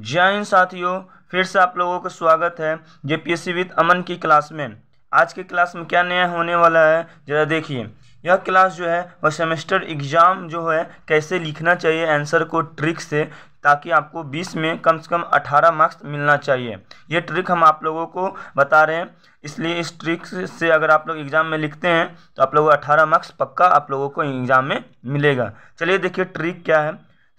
जय हिंद साथियों फिर से आप लोगों का स्वागत है जेपीएससी विद अमन की क्लास में आज के क्लास में क्या नया होने वाला है ज़रा देखिए यह क्लास जो है वह सेमेस्टर एग्ज़ाम जो है कैसे लिखना चाहिए आंसर को ट्रिक से ताकि आपको 20 में कम से कम 18 मार्क्स मिलना चाहिए ये ट्रिक हम आप लोगों को बता रहे हैं इसलिए इस ट्रिक से अगर आप लोग एग्ज़ाम में लिखते हैं तो आप लोगों को अठारह मार्क्स पक्का आप लोगों को एग्ज़ाम में मिलेगा चलिए देखिए ट्रिक क्या है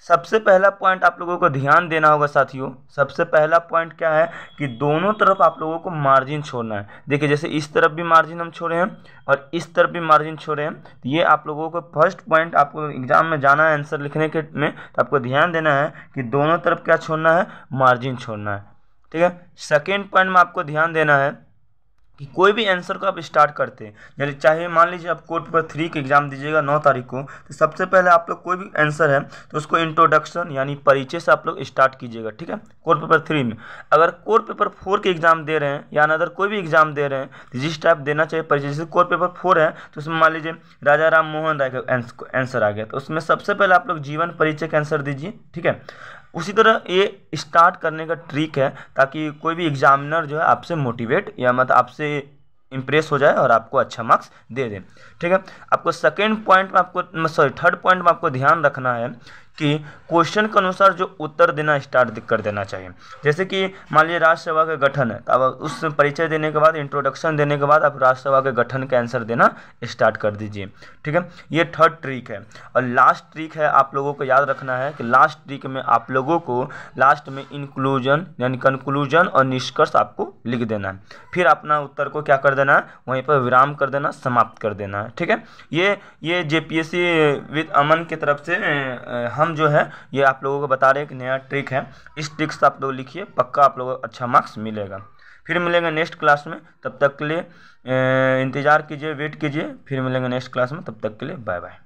सबसे पहला पॉइंट आप लोगों को ध्यान देना होगा साथियों सबसे पहला पॉइंट क्या है कि दोनों तरफ आप लोगों को मार्जिन छोड़ना है देखिए जैसे इस तरफ भी मार्जिन हम छोड़े हैं और इस तरफ भी मार्जिन छोड़े हैं तो ये आप लोगों को फर्स्ट पॉइंट आपको एग्जाम में जाना है आंसर लिखने के में तो आपको ध्यान देना है कि दोनों तरफ क्या छोड़ना है मार्जिन छोड़ना है ठीक है सेकेंड पॉइंट में आपको ध्यान देना है कि कोई भी आंसर को आप स्टार्ट करते हैं यानी चाहे मान लीजिए आप कोर्ट पेपर थ्री के एग्जाम दीजिएगा नौ तारीख को तो सबसे पहले आप लोग कोई भी आंसर है तो उसको इंट्रोडक्शन यानी परिचय से आप लोग स्टार्ट कीजिएगा ठीक है कोर्ट पेपर थ्री में अगर कोर्ट पेपर फोर के एग्जाम दे रहे हैं या अनदर कोई भी एग्जाम दे रहे हैं तो जिस टाइप देना चाहिए परिचय जैसे कोर्ट पेपर फोर है तो उसमें मान लीजिए राजा राम मोहन राय का आंसर आ गया तो उसमें सबसे पहले आप लोग जीवन परिचय का आंसर दीजिए ठीक है उसी तरह ये स्टार्ट करने का ट्रिक है ताकि कोई भी एग्जामिनर जो है आपसे मोटिवेट या मतलब आपसे इम्प्रेस हो जाए और आपको अच्छा मार्क्स दे दें ठीक है आपको सेकेंड पॉइंट में आपको सॉरी थर्ड पॉइंट में आपको ध्यान रखना है कि क्वेश्चन के अनुसार जो उत्तर देना स्टार्ट कर देना चाहिए जैसे कि मान लीजिए राज्यसभा का गठन है तो अब उस परिचय देने के बाद इंट्रोडक्शन देने के बाद आप राज्यसभा के गठन का आंसर देना स्टार्ट कर दीजिए ठीक है ये थर्ड ट्रिक है और लास्ट ट्रिक है आप लोगों को याद रखना है कि लास्ट ट्रिक में आप लोगों को लास्ट में इंक्लूजन यानी कंक्लूजन और निष्कर्ष आपको लिख देना है फिर अपना उत्तर को क्या कर देना है वहीं पर विराम कर देना समाप्त कर देना है ठीक है ये ये सी विद अमन की तरफ से हम जो है ये आप लोगों को बता रहे हैं एक नया ट्रिक है इस ट्रिक से आप लोग लिखिए पक्का आप लोगों को अच्छा मार्क्स मिलेगा फिर मिलेंगे नेक्स्ट क्लास में तब तक के लिए इंतज़ार कीजिए वेट कीजिए फिर मिलेंगे नेक्स्ट क्लास में तब तक के लिए बाय बाय